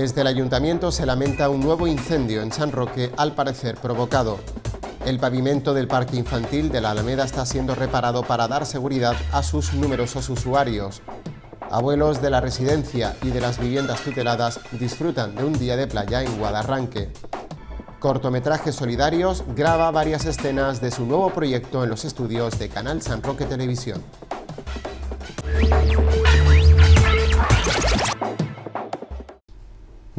Desde el ayuntamiento se lamenta un nuevo incendio en San Roque, al parecer provocado. El pavimento del parque infantil de la Alameda está siendo reparado para dar seguridad a sus numerosos usuarios. Abuelos de la residencia y de las viviendas tuteladas disfrutan de un día de playa en Guadarranque. Cortometrajes Solidarios graba varias escenas de su nuevo proyecto en los estudios de Canal San Roque Televisión.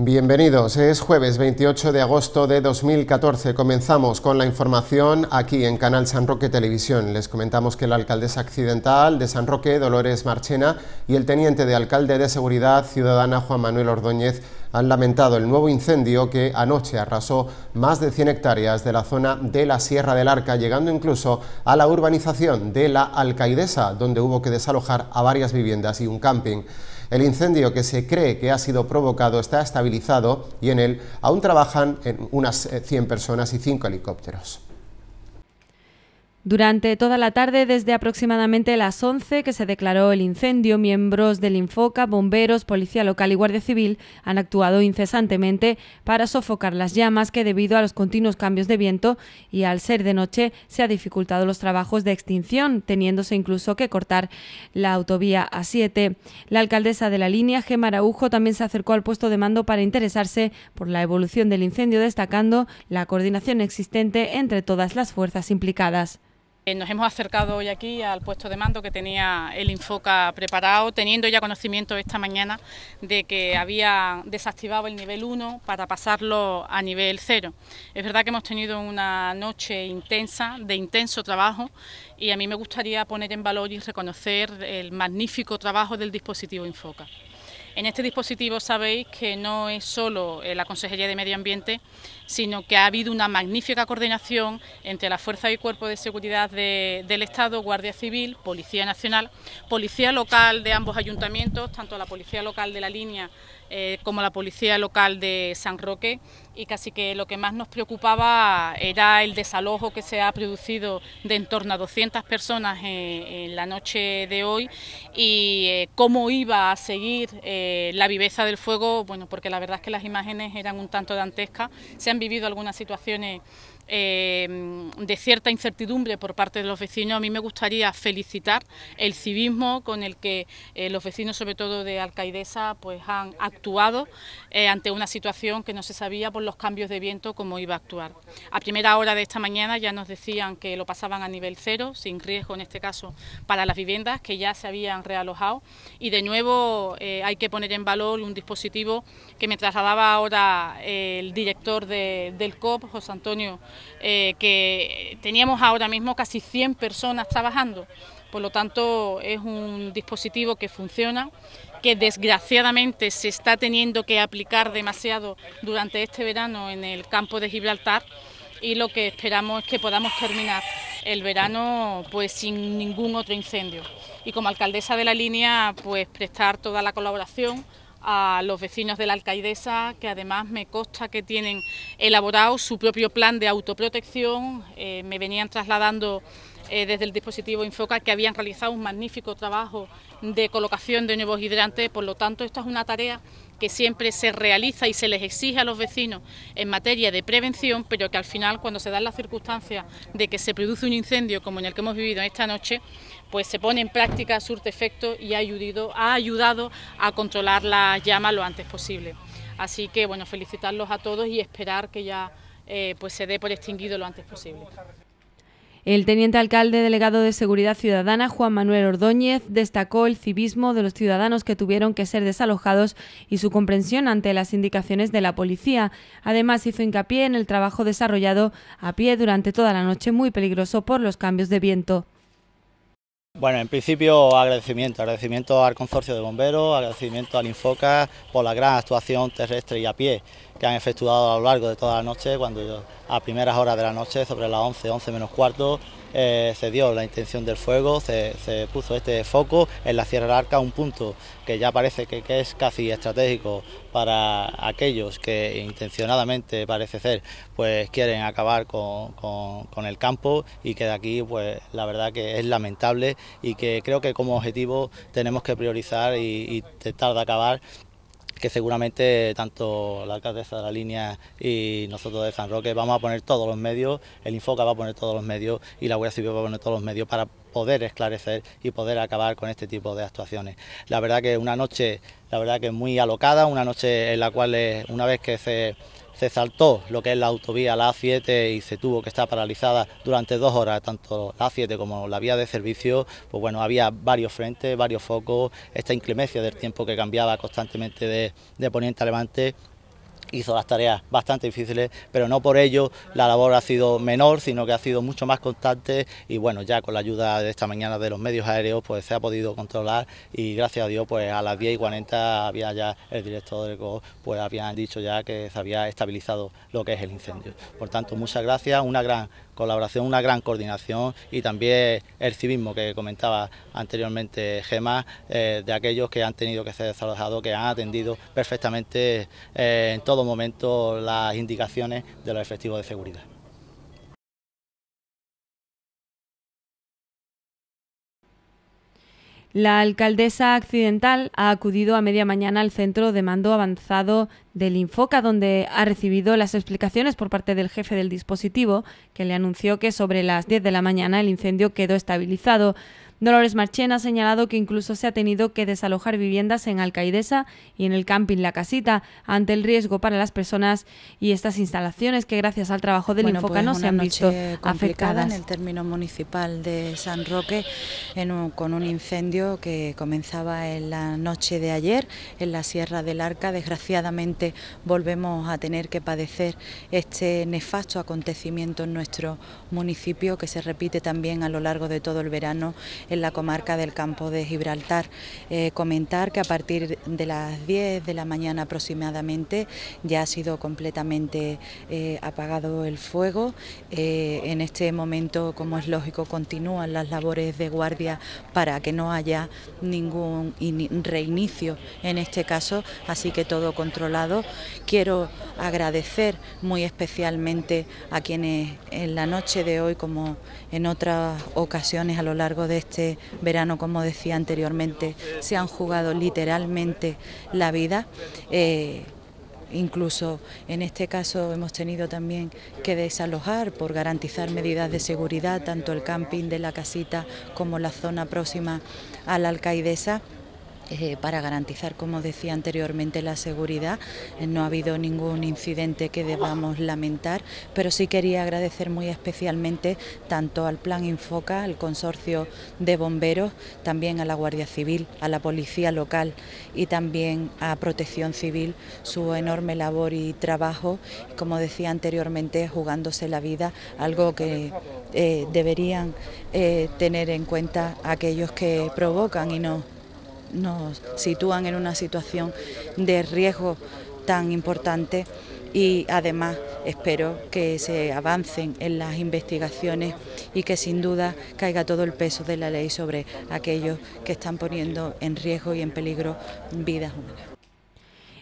Bienvenidos, es jueves 28 de agosto de 2014. Comenzamos con la información aquí en Canal San Roque Televisión. Les comentamos que la alcaldesa accidental de San Roque, Dolores Marchena, y el teniente de alcalde de Seguridad Ciudadana, Juan Manuel Ordóñez, han lamentado el nuevo incendio que anoche arrasó más de 100 hectáreas de la zona de la Sierra del Arca, llegando incluso a la urbanización de la Alcaidesa, donde hubo que desalojar a varias viviendas y un camping. El incendio que se cree que ha sido provocado está estabilizado y en él aún trabajan unas 100 eh, personas y 5 helicópteros. Durante toda la tarde, desde aproximadamente las 11 que se declaró el incendio, miembros del Infoca, bomberos, policía local y guardia civil han actuado incesantemente para sofocar las llamas que debido a los continuos cambios de viento y al ser de noche se ha dificultado los trabajos de extinción, teniéndose incluso que cortar la autovía A7. La alcaldesa de la línea, Gemara Araujo, también se acercó al puesto de mando para interesarse por la evolución del incendio, destacando la coordinación existente entre todas las fuerzas implicadas. Eh, nos hemos acercado hoy aquí al puesto de mando que tenía el Infoca preparado, teniendo ya conocimiento esta mañana de que había desactivado el nivel 1 para pasarlo a nivel 0. Es verdad que hemos tenido una noche intensa, de intenso trabajo, y a mí me gustaría poner en valor y reconocer el magnífico trabajo del dispositivo Infoca. En este dispositivo sabéis que no es solo eh, la Consejería de Medio Ambiente sino que ha habido una magnífica coordinación entre la Fuerza y Cuerpo de seguridad del Estado, Guardia Civil, Policía Nacional, Policía Local de ambos ayuntamientos, tanto la Policía Local de la Línea eh, como la Policía Local de San Roque, y casi que lo que más nos preocupaba era el desalojo que se ha producido de en torno a 200 personas en, la noche de hoy y eh, cómo iba a seguir eh, la viveza del fuego, bueno, porque la verdad es que las imágenes eran un tanto dantescas vivido algunas situaciones Em, de cierta incertidumbre por parte de los vecinos, a mí me gustaría felicitar el civismo con el que eh, los vecinos, sobre todo de Alcaidesa, pues han actuado eh, ante una situación que no se sabía por los cambios de viento cómo iba a actuar. A primera hora de esta mañana ya nos decían que lo pasaban a nivel cero, sin riesgo en este caso para las viviendas que ya se habían realojado y de nuevo eh, hay que poner en valor un dispositivo que me trasladaba ahora el director del COP, José Antonio eh, que teníamos ahora mismo casi 100 personas trabajando. Por lo tanto, es un dispositivo que funciona, que desgraciadamente se está teniendo que aplicar demasiado durante este verano en el campo de Gibraltar y lo que esperamos es que podamos terminar el verano pues sin ningún otro incendio. Y como alcaldesa de la línea, pues prestar toda la colaboración a los vecinos de la alcaidesa, que además me consta que tienen elaborado su propio plan de autoprotección. Eh, me venían trasladando eh, desde el dispositivo Infoca que habían realizado un magnífico trabajo de colocación de nuevos hidrantes. Por lo tanto, esta es una tarea que siempre se realiza y se les exige a los vecinos en materia de prevención, pero que al final, cuando se dan las circunstancias de que se produce un incendio como en el que hemos vivido esta noche, pues se pone en práctica, surte efecto y ha ayudado, a controlar la llama lo antes posible. Así que bueno, felicitarlos a todos y esperar que ya eh, pues se dé por extinguido lo antes posible. El teniente alcalde delegado de Seguridad Ciudadana, Juan Manuel Ordóñez, destacó el civismo de los ciudadanos que tuvieron que ser desalojados y su comprensión ante las indicaciones de la policía. Además, hizo hincapié en el trabajo desarrollado a pie durante toda la noche, muy peligroso por los cambios de viento. Bueno, en principio agradecimiento, agradecimiento al Consorcio de Bomberos, agradecimiento al Infoca por la gran actuación terrestre y a pie que han efectuado a lo largo de toda la noche, cuando a primeras horas de la noche, sobre las 11, 11 menos cuarto, eh, se dio la intención del fuego, se, puso este foco en la Sierra Arca, un punto que ya parece que, es casi estratégico para aquellos que intencionadamente parece ser, pues quieren acabar con, el campo y que de aquí, pues la verdad que es lamentable y que creo que como objetivo tenemos que priorizar y, y tratar de acabar que seguramente tanto la alcaldesa de la línea y nosotros de San Roque vamos a poner todos los medios, el Infoca va a poner todos los medios y la Guardia Civil va a poner todos los medios para poder esclarecer y poder acabar con este tipo de actuaciones. La verdad que una noche, la verdad que muy alocada, una noche en la cual eh, una vez que se se saltó lo que es la autovía, la A7, y se tuvo que estar paralizada durante dos horas, tanto la A7 como la vía de servicio, pues bueno, había varios frentes, varios focos, esta inclemencia del tiempo que cambiaba constantemente de, de poniente a levante hizo las tareas bastante difíciles, pero no por ello la labor ha sido menor, sino que ha sido mucho más constante y bueno, ya con la ayuda de esta mañana de los medios aéreos pues se ha podido controlar y gracias a Dios pues a las 10 y 40 había ya el director de COO, pues habían dicho ya que se había estabilizado lo que es el incendio. Por tanto, muchas gracias, una gran colaboración, una gran coordinación y también el civismo que comentaba anteriormente Gema, eh, de aquellos que han tenido que ser desalojados, que han atendido perfectamente eh, en todo momento las indicaciones de los efectivos de seguridad. La alcaldesa accidental ha acudido a media mañana al centro de mando avanzado del Infoca, donde ha recibido las explicaciones por parte del jefe del dispositivo, que le anunció que sobre las 10 de la mañana el incendio quedó estabilizado. Dolores Marchena ha señalado que incluso se ha tenido que desalojar viviendas en Alcaidesa y en el camping La Casita ante el riesgo para las personas y estas instalaciones que gracias al trabajo del Infoca, pues no se han visto afectadas. En el término municipal de San Roque con un incendio que comenzaba en la noche de ayer en la Sierra del Arca. Desgraciadamente volvemos a tener que padecer este nefasto acontecimiento en nuestro municipio que se repite también a lo largo de todo el verano en la comarca del campo de Gibraltar. Eh, comentar que a partir de las 10 de la mañana aproximadamente ya ha sido completamente eh, apagado el fuego. Eh, en este momento, como es lógico, continúan las labores de guardia para que no haya ningún reinicio en este caso, así que todo controlado. Quiero agradecer muy especialmente a quienes en la noche de hoy, como en otras ocasiones a lo largo de este este verano, como decía anteriormente, se han jugado literalmente la vida. Eh, incluso en este caso hemos tenido también que desalojar por garantizar medidas de seguridad, tanto el camping de la casita como la zona próxima a la alcaidesa. Eh, para garantizar, como decía anteriormente, la seguridad. Eh, no ha habido ningún incidente que debamos lamentar, pero sí quería agradecer muy especialmente tanto al Plan Infoca, al Consorcio de Bomberos, también a la Guardia Civil, a la Policía Local y también a Protección Civil su enorme labor y trabajo, como decía anteriormente, jugándose la vida, algo que eh, deberían tener en cuenta aquellos que provocan y no nos sitúan en una situación de riesgo tan importante y además espero que se avancen en las investigaciones y que sin duda caiga todo el peso de la ley sobre aquellos que están poniendo en riesgo y en peligro vidas humanas.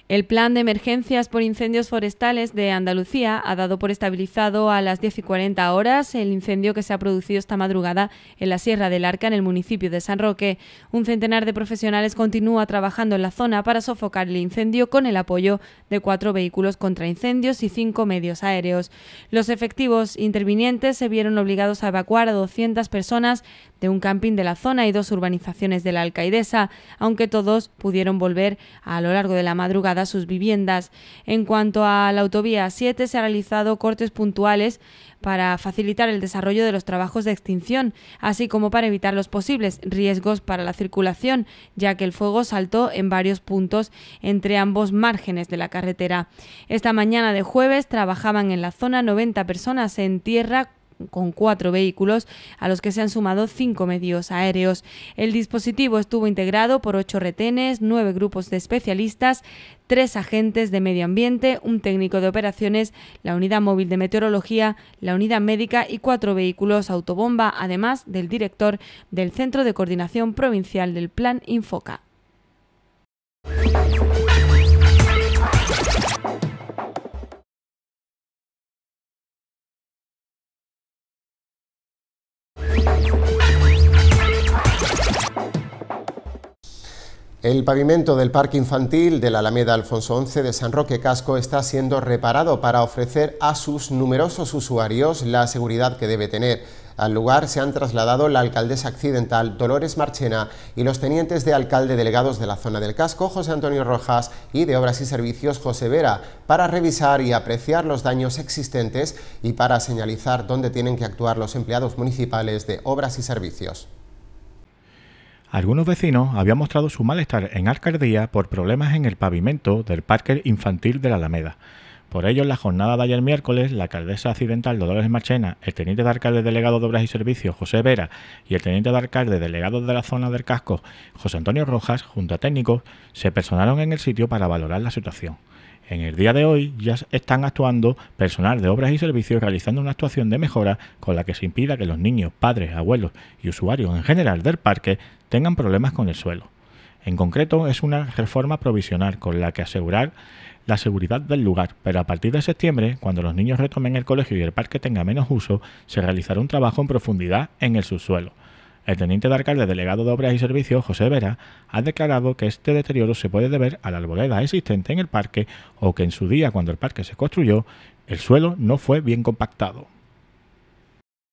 El plan de emergencias por incendios forestales de Andalucía ha dado por estabilizado a las 10 y 40 horas el incendio que se ha producido esta madrugada en la Sierra del Arca, en el municipio de San Roque. Un centenar de profesionales continúa trabajando en la zona para sofocar el incendio con el apoyo de cuatro vehículos contra incendios y cinco medios aéreos. Los efectivos intervinientes se vieron obligados a evacuar a 200 personas de un camping de la zona y dos urbanizaciones de la alcaidesa, aunque todos pudieron volver a lo largo de la madrugada a sus viviendas. En cuanto a la autovía 7, se han realizado cortes puntuales para facilitar el desarrollo de los trabajos de extinción, así como para evitar los posibles riesgos para la circulación, ya que el fuego saltó en varios puntos entre ambos márgenes de la carretera. Esta mañana de jueves trabajaban en la zona 90 personas en tierra, con cuatro vehículos, a los que se han sumado cinco medios aéreos. El dispositivo estuvo integrado por ocho retenes, nueve grupos de especialistas, tres agentes de medio ambiente, un técnico de operaciones, la unidad móvil de meteorología, la unidad médica y cuatro vehículos autobomba, además del director del Centro de Coordinación Provincial del Plan Infoca. El pavimento del Parque Infantil de la Alameda Alfonso XI de San Roque Casco está siendo reparado para ofrecer a sus numerosos usuarios la seguridad que debe tener. Al lugar se han trasladado la alcaldesa accidental Dolores Marchena y los tenientes de alcalde delegados de la zona del casco José Antonio Rojas y de Obras y Servicios José Vera para revisar y apreciar los daños existentes y para señalizar dónde tienen que actuar los empleados municipales de Obras y Servicios. Algunos vecinos habían mostrado su malestar en alcaldía por problemas en el pavimento del parque infantil de la Alameda. Por ello, en la jornada de ayer miércoles, la alcaldesa accidental Dolores Marchena, el teniente de alcalde delegado de Obras y Servicios José Vera y el teniente de alcalde delegado de la zona del casco José Antonio Rojas, junto a técnicos, se personaron en el sitio para valorar la situación. En el día de hoy ya están actuando personal de obras y servicios realizando una actuación de mejora con la que se impida que los niños, padres, abuelos y usuarios en general del parque tengan problemas con el suelo. En concreto, es una reforma provisional con la que asegurar la seguridad del lugar, pero a partir de septiembre, cuando los niños retomen el colegio y el parque tenga menos uso, se realizará un trabajo en profundidad en el subsuelo. El teniente de alcalde delegado de Obras y Servicios, José Vera, ha declarado que este deterioro se puede deber a la arboleda existente en el parque o que en su día, cuando el parque se construyó, el suelo no fue bien compactado.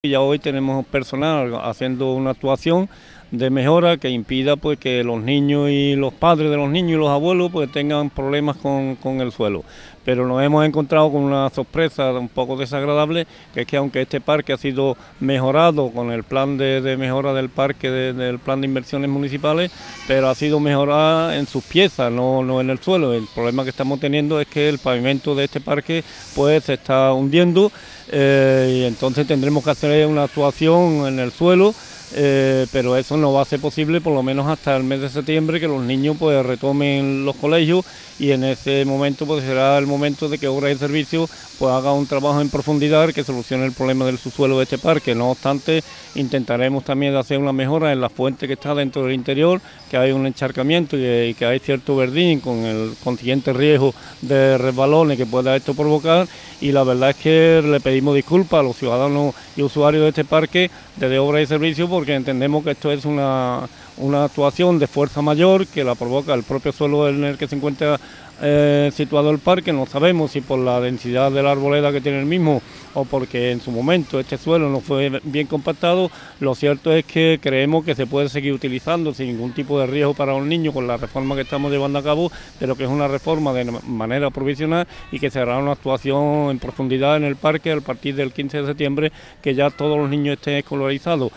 Ya hoy tenemos personal haciendo una actuación de mejora que impida pues, que los niños y los padres de los niños y los abuelos pues, tengan problemas con, el suelo. Pero nos hemos encontrado con una sorpresa un poco desagradable, que es que aunque este parque ha sido mejorado con el plan de, mejora del parque, del plan de inversiones municipales, pero ha sido mejorada en sus piezas, no, no en el suelo. El problema que estamos teniendo es que el pavimento de este parque pues, se está hundiendo eh, y entonces tendremos que hacer una actuación en el suelo eh, pero eso no va a ser posible por lo menos hasta el mes de septiembre que los niños pues retomen los colegios y en ese momento pues será el momento de que Obras y Servicios pues haga un trabajo en profundidad que solucione el problema del subsuelo de este parque. No obstante, intentaremos también hacer una mejora en la fuente que está dentro del interior, que hay un encharcamiento y, eh, y que hay cierto verdín con el consiguiente riesgo de resbalones que pueda esto provocar y la verdad es que le pedimos disculpas a los ciudadanos y usuarios de este parque de obra y servicio porque entendemos que esto es una, una actuación de fuerza mayor que la provoca el propio suelo en el que se encuentra eh, situado el parque, no sabemos si por la densidad de la arboleda que tiene el mismo o porque en su momento este suelo no fue bien compactado, lo cierto es que creemos que se puede seguir utilizando sin ningún tipo de riesgo para un niño con la reforma que estamos llevando a cabo, pero que es una reforma de manera provisional y que será una actuación en profundidad en el parque a partir del 15 de septiembre, que ya todos los niños estén escolarizados.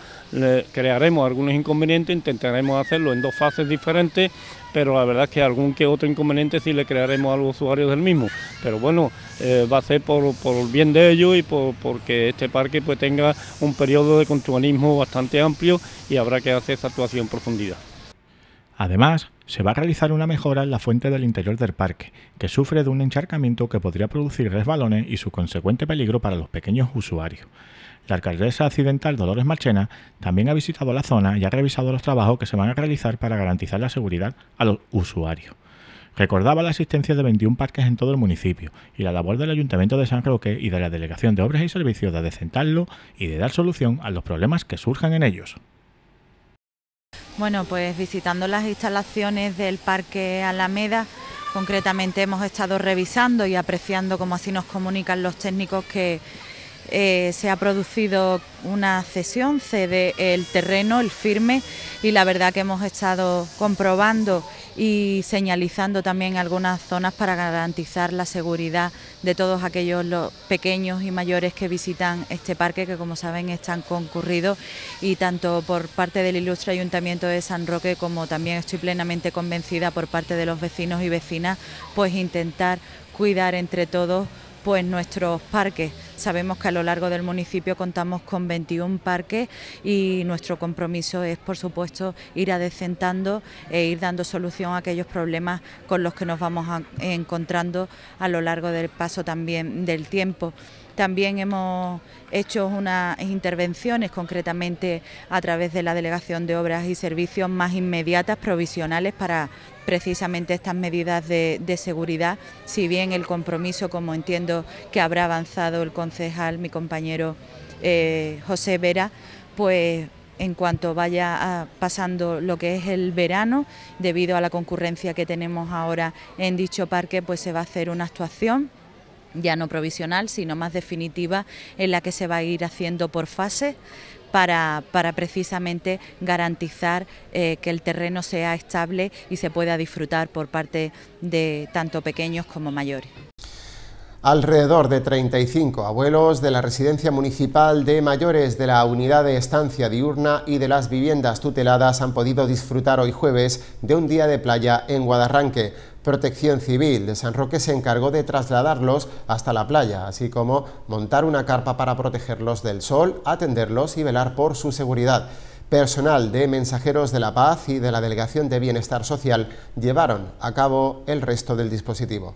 crearemos algunos inconvenientes, intentaremos hacerlo en dos fases diferentes pero la verdad es que algún que otro inconveniente sí le crearemos a los usuarios del mismo. Pero bueno, eh, va a ser por, el bien de ellos y porque este parque pues tenga un periodo de contuanismo bastante amplio y habrá que hacer esa actuación en profundidad. Además, se va a realizar una mejora en la fuente del interior del parque, que sufre de un encharcamiento que podría producir resbalones y su consecuente peligro para los pequeños usuarios. La alcaldesa accidental Dolores Marchena también ha visitado la zona y ha revisado los trabajos que se van a realizar para garantizar la seguridad a los usuarios. Recordaba la existencia de 21 parques en todo el municipio y la labor del Ayuntamiento de San Roque y de la Delegación de Obras y Servicios de adecentarlo y de dar solución a los problemas que surjan en ellos. Bueno, pues visitando las instalaciones del Parque Alameda, concretamente hemos estado revisando y apreciando, como así nos comunican los técnicos, que eh, se ha producido una cesión, cede el terreno, el firme, y la verdad que hemos estado comprobando y señalizando también algunas zonas para garantizar la seguridad de todos aquellos los pequeños y mayores que visitan este parque, que como saben están concurridos y tanto por parte del ilustre Ayuntamiento de San Roque como también estoy plenamente convencida por parte de los vecinos y vecinas, pues intentar cuidar entre todos pues nuestros parques. Sabemos que a lo largo del municipio contamos con 21 parques y nuestro compromiso es, por supuesto, ir adecentando e ir dando solución a aquellos problemas con los que nos vamos encontrando a lo largo del paso también del tiempo. También hemos hecho unas intervenciones, concretamente a través de la Delegación de Obras y Servicios, más inmediatas, provisionales, para precisamente estas medidas de, seguridad, si bien el compromiso, como entiendo que habrá avanzado el concejal, mi compañero eh, José Vera, pues en cuanto vaya ah, pasando lo que es el verano, debido a la concurrencia que tenemos ahora en dicho parque, pues se va a hacer una actuación ya no provisional, sino más definitiva, en la que se va a ir haciendo por fases para, precisamente garantizar eh, que el terreno sea estable y se pueda disfrutar por parte de tanto pequeños como mayores. Alrededor de 35 abuelos de la Residencia Municipal de Mayores de la Unidad de Estancia Diurna y de las viviendas tuteladas han podido disfrutar hoy jueves de un día de playa en Guadarranque. Protección Civil de San Roque se encargó de trasladarlos hasta la playa, así como montar una carpa para protegerlos del sol, atenderlos y velar por su seguridad. Personal de Mensajeros de la Paz y de la Delegación de Bienestar Social llevaron a cabo el resto del dispositivo.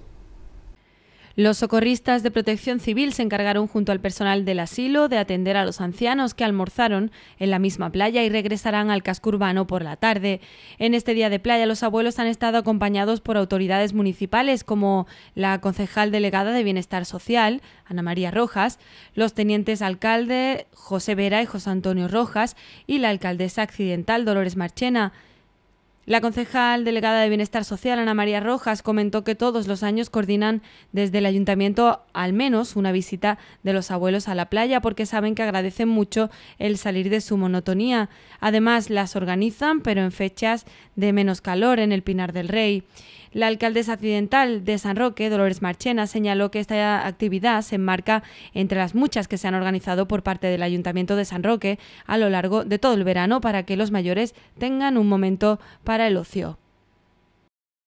Los socorristas de protección civil se encargaron junto al personal del asilo de atender a los ancianos que almorzaron en la misma playa y regresarán al casco urbano por la tarde. En este día de playa los abuelos han estado acompañados por autoridades municipales como la concejal delegada de Bienestar Social, Ana María Rojas, los tenientes alcalde José Vera y José Antonio Rojas y la alcaldesa accidental Dolores Marchena. La concejal delegada de Bienestar Social, Ana María Rojas, comentó que todos los años coordinan desde el ayuntamiento al menos una visita de los abuelos a la playa porque saben que agradecen mucho el salir de su monotonía. Además, las organizan, pero en fechas de menos calor en el Pinar del Rey. La alcaldesa accidental de San Roque, Dolores Marchena, señaló que esta actividad se enmarca entre las muchas que se han organizado por parte del Ayuntamiento de San Roque a lo largo de todo el verano para que los mayores tengan un momento para el ocio.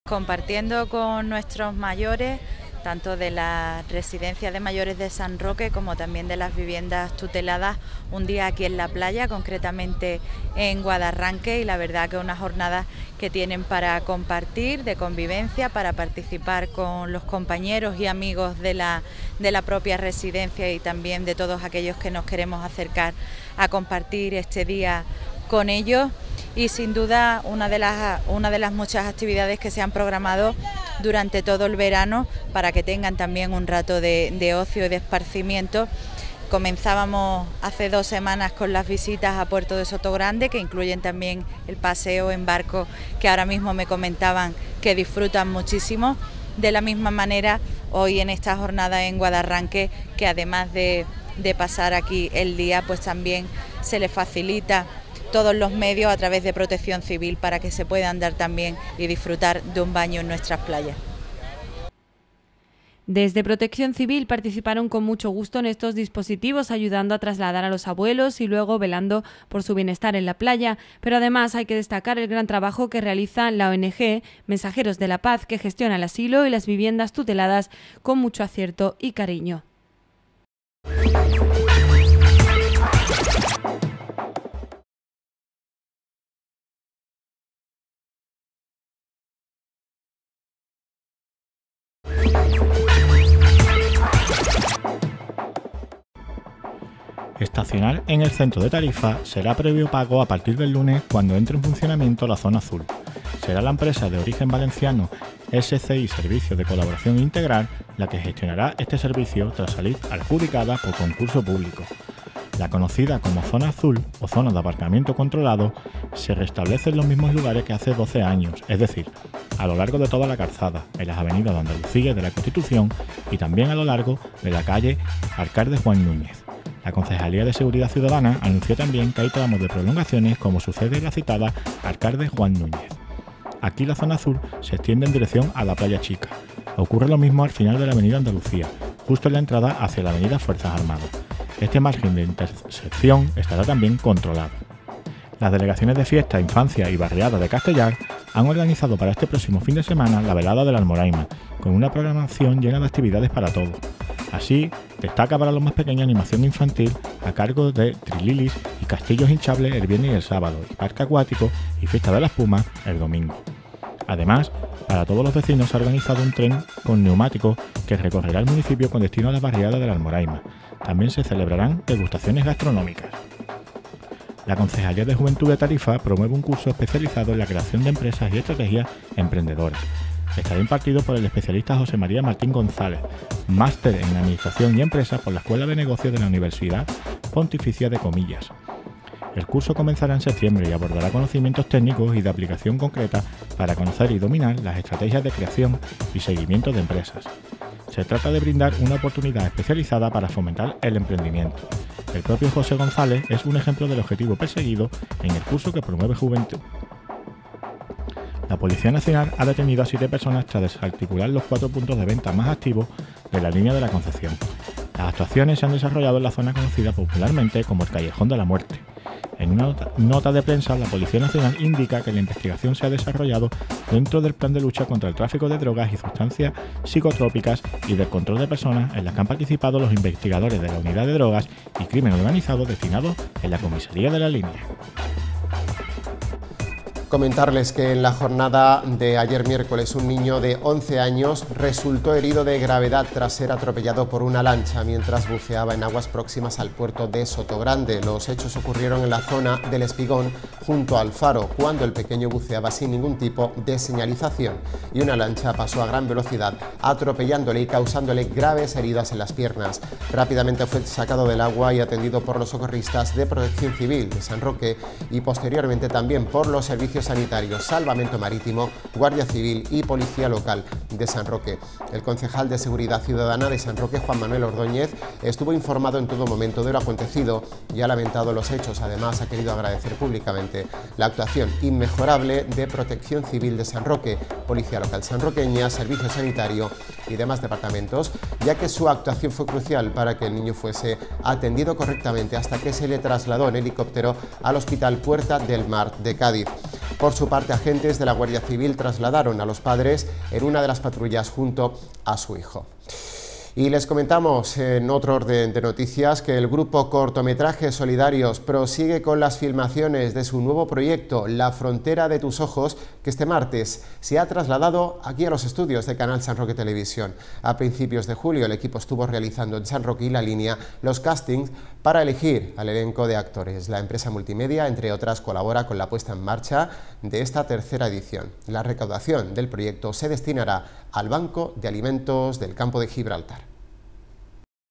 Compartiendo con nuestros mayores tanto de la residencia de mayores de San Roque como también de las viviendas tuteladas un día aquí en la playa, concretamente en Guadarranque y la verdad que una jornada... que tienen para compartir, de convivencia, para participar con los compañeros y amigos de la, de la propia residencia y también de todos aquellos que nos queremos acercar a compartir este día con ellos y sin duda una de las, una de las muchas actividades que se han programado durante todo el verano para que tengan también un rato de, ocio y de esparcimiento. Comenzábamos hace dos semanas con las visitas a Puerto de Soto Grande que incluyen también el paseo en barco, que ahora mismo me comentaban que disfrutan muchísimo. De la misma manera, hoy en esta jornada en Guadarranque, que además de, de pasar aquí el día, pues también se les facilita todos los medios a través de protección civil para que se puedan dar también y disfrutar de un baño en nuestras playas. Desde Protección Civil participaron con mucho gusto en estos dispositivos, ayudando a trasladar a los abuelos y luego velando por su bienestar en la playa. Pero además hay que destacar el gran trabajo que realiza la ONG Mensajeros de la Paz, que gestiona el asilo y las viviendas tuteladas con mucho acierto y cariño. estacionar en el centro de Tarifa será previo pago a partir del lunes cuando entre en funcionamiento la zona azul. Será la empresa de origen valenciano SCI Servicios de Colaboración Integral la que gestionará este servicio tras salir adjudicada por concurso público. La conocida como zona azul o zona de aparcamiento controlado se restablece en los mismos lugares que hace 12 años, es decir, a lo largo de toda la calzada, en las avenidas de Andalucía y de la Constitución y también a lo largo de la calle Alcalde Juan Núñez. La Concejalía de Seguridad Ciudadana anunció también que hay tramos de prolongaciones como sucede en la citada alcalde Juan Núñez. Aquí la zona azul se extiende en dirección a la playa chica. Ocurre lo mismo al final de la avenida Andalucía, justo en la entrada hacia la avenida Fuerzas Armadas. Este margen de intersección estará también controlado. Las delegaciones de fiesta, infancia y barriada de Castellar han organizado para este próximo fin de semana la velada de la Almoraima, con una programación llena de actividades para todos. Así, Destaca para los más pequeños animación infantil a cargo de Trililis y Castillos Hinchables el viernes y el sábado, y Parque Acuático y Fiesta de la Pumas el domingo. Además, para todos los vecinos se ha organizado un tren con neumáticos que recorrerá el municipio con destino a la barriada de la Almoraima. También se celebrarán degustaciones gastronómicas. La Concejalía de Juventud de Tarifa promueve un curso especializado en la creación de empresas y estrategias emprendedoras, estará impartido por el especialista José María Martín González, máster en Administración y Empresa por la Escuela de Negocios de la Universidad Pontificia de Comillas. El curso comenzará en septiembre y abordará conocimientos técnicos y de aplicación concreta para conocer y dominar las estrategias de creación y seguimiento de empresas. Se trata de brindar una oportunidad especializada para fomentar el emprendimiento. El propio José González es un ejemplo del objetivo perseguido en el curso que promueve Juventud, la Policía Nacional ha detenido a siete personas tras desarticular los cuatro puntos de venta más activos de la línea de la Concepción. Las actuaciones se han desarrollado en la zona conocida popularmente como el Callejón de la Muerte. En una nota de prensa, la Policía Nacional indica que la investigación se ha desarrollado dentro del plan de lucha contra el tráfico de drogas y sustancias psicotrópicas y del control de personas en las que han participado los investigadores de la Unidad de Drogas y Crimen Organizado destinados en la comisaría de la línea. Comentarles que en la jornada de ayer miércoles un niño de 11 años resultó herido de gravedad tras ser atropellado por una lancha mientras buceaba en aguas próximas al puerto de Sotogrande. Los hechos ocurrieron en la zona del Espigón junto al faro cuando el pequeño buceaba sin ningún tipo de señalización y una lancha pasó a gran velocidad atropellándole y causándole graves heridas en las piernas. Rápidamente fue sacado del agua y atendido por los socorristas de Protección Civil de San Roque y posteriormente también por los servicios Sanitario, salvamento marítimo, guardia civil y policía local de San Roque. El concejal de Seguridad Ciudadana de San Roque, Juan Manuel Ordóñez, estuvo informado en todo momento de lo acontecido y ha lamentado los hechos. Además, ha querido agradecer públicamente la actuación inmejorable de Protección Civil de San Roque, Policía Local Sanroqueña, Servicio Sanitario y demás departamentos, ya que su actuación fue crucial para que el niño fuese atendido correctamente hasta que se le trasladó en helicóptero al Hospital Puerta del Mar de Cádiz. Por su parte, agentes de la Guardia Civil trasladaron a los padres en una de las patrullas junto a su hijo. Y les comentamos en otro orden de noticias que el grupo Cortometrajes Solidarios prosigue con las filmaciones de su nuevo proyecto La frontera de tus ojos, que este martes se ha trasladado aquí a los estudios de Canal San Roque Televisión. A principios de julio el equipo estuvo realizando en San Roque y la línea los castings para elegir al elenco de actores. La empresa multimedia, entre otras, colabora con la puesta en marcha de esta tercera edición. La recaudación del proyecto se destinará al Banco de Alimentos del Campo de Gibraltar.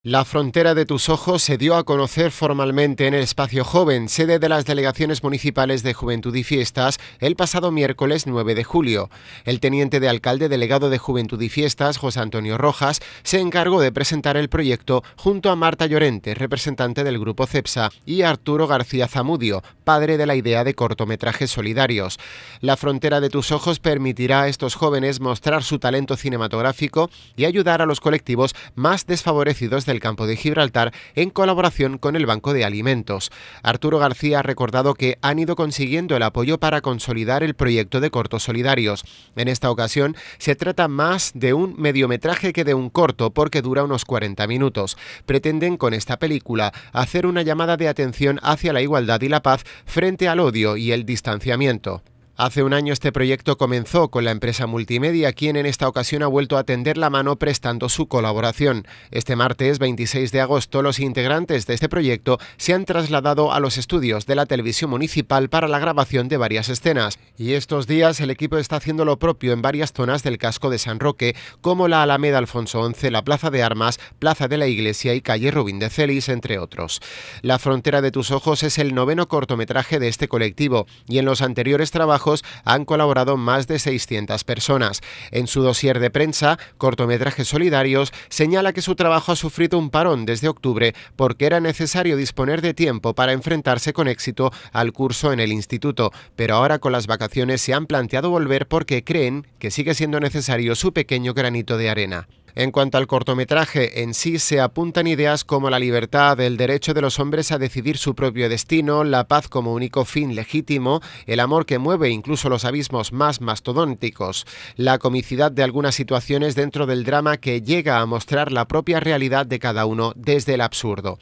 La frontera de tus ojos se dio a conocer formalmente en el Espacio Joven, sede de las delegaciones municipales de Juventud y Fiestas, el pasado miércoles 9 de julio. El teniente de alcalde delegado de Juventud y Fiestas, José Antonio Rojas, se encargó de presentar el proyecto junto a Marta Llorente, representante del grupo CEPSA, y Arturo García Zamudio, padre de la idea de cortometrajes solidarios. La frontera de tus ojos permitirá a estos jóvenes mostrar su talento cinematográfico y ayudar a los colectivos más desfavorecidos de campo de Gibraltar en colaboración con el Banco de Alimentos. Arturo García ha recordado que han ido consiguiendo el apoyo para consolidar el proyecto de cortos solidarios. En esta ocasión se trata más de un mediometraje que de un corto porque dura unos 40 minutos. Pretenden con esta película hacer una llamada de atención hacia la igualdad y la paz frente al odio y el distanciamiento. Hace un año este proyecto comenzó con la empresa multimedia, quien en esta ocasión ha vuelto a tender la mano prestando su colaboración. Este martes 26 de agosto los integrantes de este proyecto se han trasladado a los estudios de la televisión municipal para la grabación de varias escenas. Y estos días el equipo está haciendo lo propio en varias zonas del casco de San Roque, como la Alameda Alfonso XI, la Plaza de Armas, Plaza de la Iglesia y Calle Rubín de Celis, entre otros. La frontera de tus ojos es el noveno cortometraje de este colectivo y en los anteriores trabajos han colaborado más de 600 personas. En su dossier de prensa, Cortometrajes Solidarios señala que su trabajo ha sufrido un parón desde octubre porque era necesario disponer de tiempo para enfrentarse con éxito al curso en el instituto, pero ahora con las vacaciones se han planteado volver porque creen que sigue siendo necesario su pequeño granito de arena. En cuanto al cortometraje en sí, se apuntan ideas como la libertad, el derecho de los hombres a decidir su propio destino, la paz como único fin legítimo, el amor que mueve incluso los abismos más mastodónticos, la comicidad de algunas situaciones dentro del drama que llega a mostrar la propia realidad de cada uno desde el absurdo.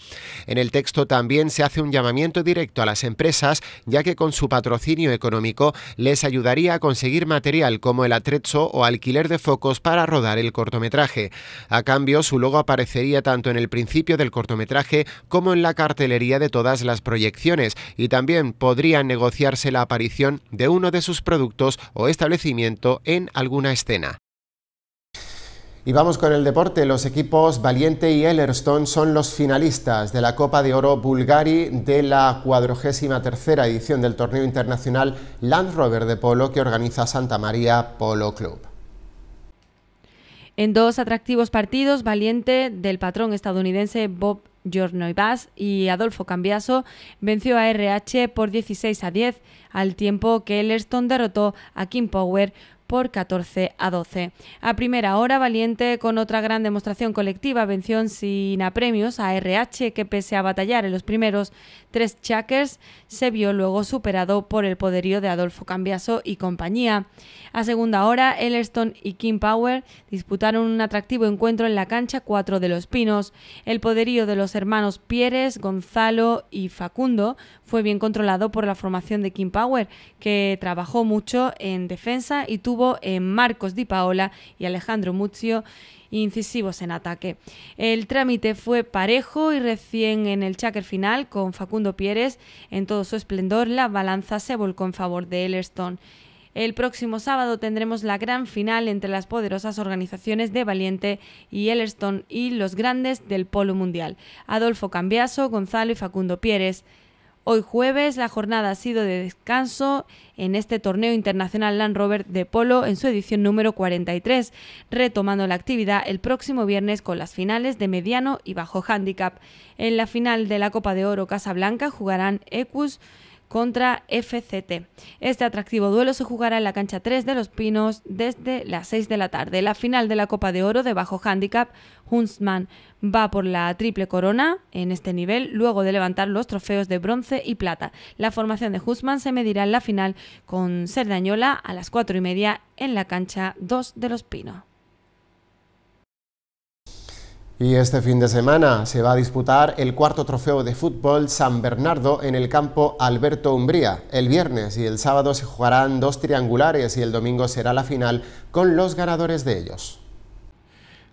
En el texto también se hace un llamamiento directo a las empresas, ya que con su patrocinio económico les ayudaría a conseguir material como el atrezo o alquiler de focos para rodar el cortometraje. A cambio, su logo aparecería tanto en el principio del cortometraje como en la cartelería de todas las proyecciones y también podría negociarse la aparición de uno de sus productos o establecimiento en alguna escena. Y vamos con el deporte. Los equipos Valiente y Ellerstone son los finalistas de la Copa de Oro Bulgari de la 43 edición del torneo internacional Land Rover de Polo que organiza Santa María Polo Club. En dos atractivos partidos, Valiente del patrón estadounidense Bob Jornoy-Bass y Adolfo Cambiaso venció a RH por 16 a 10, al tiempo que Ellerston derrotó a Kim Power por 14 a 12. A primera hora, Valiente con otra gran demostración colectiva, venció sin apremios a RH, que pese a batallar en los primeros tres checkers, se vio luego superado por el poderío de Adolfo Cambiaso y compañía. A segunda hora, Ellerston y Kim Power disputaron un atractivo encuentro en la cancha 4 de Los Pinos. El poderío de los hermanos Pieres, Gonzalo y Facundo fue bien controlado por la formación de Kim Power, que trabajó mucho en defensa y tuvo en Marcos Di Paola y Alejandro Muzio incisivos en ataque. El trámite fue parejo y recién en el cháquer final, con Facundo Pieres en todo su esplendor, la balanza se volcó en favor de Ellerston. El próximo sábado tendremos la gran final entre las poderosas organizaciones de Valiente y Ellerston y los grandes del polo mundial, Adolfo Cambiaso, Gonzalo y Facundo Pieres. Hoy jueves la jornada ha sido de descanso en este torneo internacional Land Rover de Polo en su edición número 43, retomando la actividad el próximo viernes con las finales de mediano y bajo handicap. En la final de la Copa de Oro Casablanca jugarán Equus, contra FCT. Este atractivo duelo se jugará en la cancha 3 de Los Pinos desde las 6 de la tarde. La final de la Copa de Oro de bajo handicap, Huntsman va por la triple corona en este nivel luego de levantar los trofeos de bronce y plata. La formación de Huntsman se medirá en la final con Serdañola a las 4 y media en la cancha 2 de Los Pinos. Y este fin de semana se va a disputar el cuarto trofeo de fútbol San Bernardo en el campo Alberto Umbría. El viernes y el sábado se jugarán dos triangulares y el domingo será la final con los ganadores de ellos.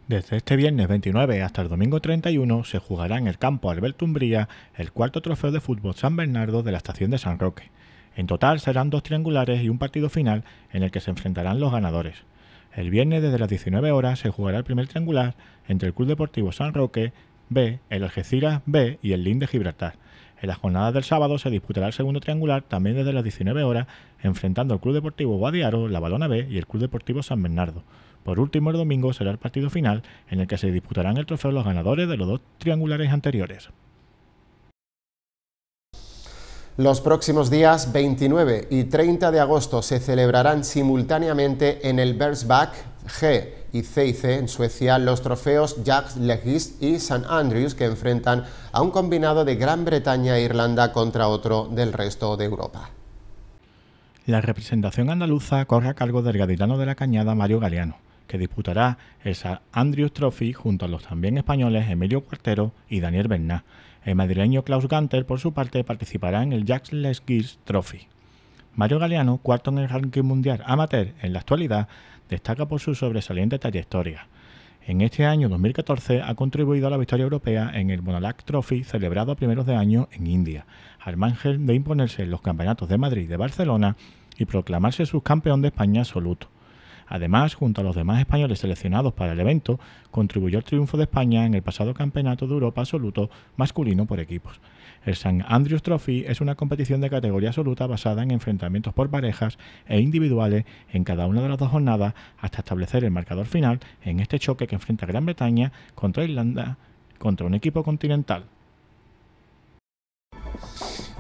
Desde este viernes 29 hasta el domingo 31 se jugará en el campo Alberto Umbría el cuarto trofeo de fútbol San Bernardo de la estación de San Roque. En total serán dos triangulares y un partido final en el que se enfrentarán los ganadores. El viernes desde las 19 horas se jugará el primer triangular entre el Club Deportivo San Roque B, el Algeciras B y el LIN de Gibraltar. En las jornadas del sábado se disputará el segundo triangular también desde las 19 horas, enfrentando al Club Deportivo Guadiaro, la Balona B y el Club Deportivo San Bernardo. Por último, el domingo será el partido final en el que se disputarán el trofeo los ganadores de los dos triangulares anteriores. Los próximos días 29 y 30 de agosto se celebrarán simultáneamente en el Bersbach G y C en Suecia los trofeos Jacques Legis y St. Andrews que enfrentan a un combinado de Gran Bretaña e Irlanda contra otro del resto de Europa. La representación andaluza corre a cargo del gaditano de la cañada Mario Galeano, que disputará el St. Andrews Trophy junto a los también españoles Emilio Cuartero y Daniel Bernat, el madrileño Klaus Ganter, por su parte, participará en el Jacques Gears Trophy. Mario Galeano, cuarto en el ranking mundial amateur en la actualidad, destaca por su sobresaliente trayectoria. En este año 2014 ha contribuido a la victoria europea en el Monalac Trophy celebrado a primeros de año en India, al de imponerse en los campeonatos de Madrid y de Barcelona y proclamarse subcampeón de España absoluto. Además, junto a los demás españoles seleccionados para el evento, contribuyó al triunfo de España en el pasado Campeonato de Europa Absoluto masculino por equipos. El St. Andrews Trophy es una competición de categoría absoluta basada en enfrentamientos por parejas e individuales en cada una de las dos jornadas hasta establecer el marcador final en este choque que enfrenta Gran Bretaña contra Irlanda contra un equipo continental.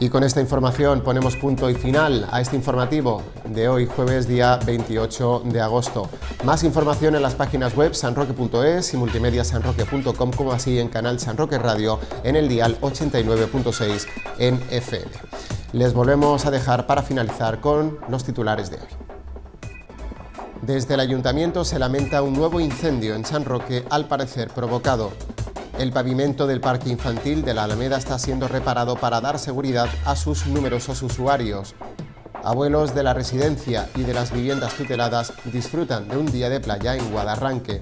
Y con esta información ponemos punto y final a este informativo de hoy, jueves día 28 de agosto. Más información en las páginas web sanroque.es y multimediasanroque.com, como así en canal Sanroque Radio en el dial 89.6 en FM. Les volvemos a dejar para finalizar con los titulares de hoy. Desde el ayuntamiento se lamenta un nuevo incendio en San Roque, al parecer provocado el pavimento del parque infantil de la Alameda está siendo reparado para dar seguridad a sus numerosos usuarios. Abuelos de la residencia y de las viviendas tuteladas disfrutan de un día de playa en Guadarranque.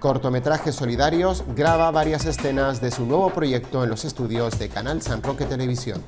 Cortometrajes Solidarios graba varias escenas de su nuevo proyecto en los estudios de Canal San Roque Televisión.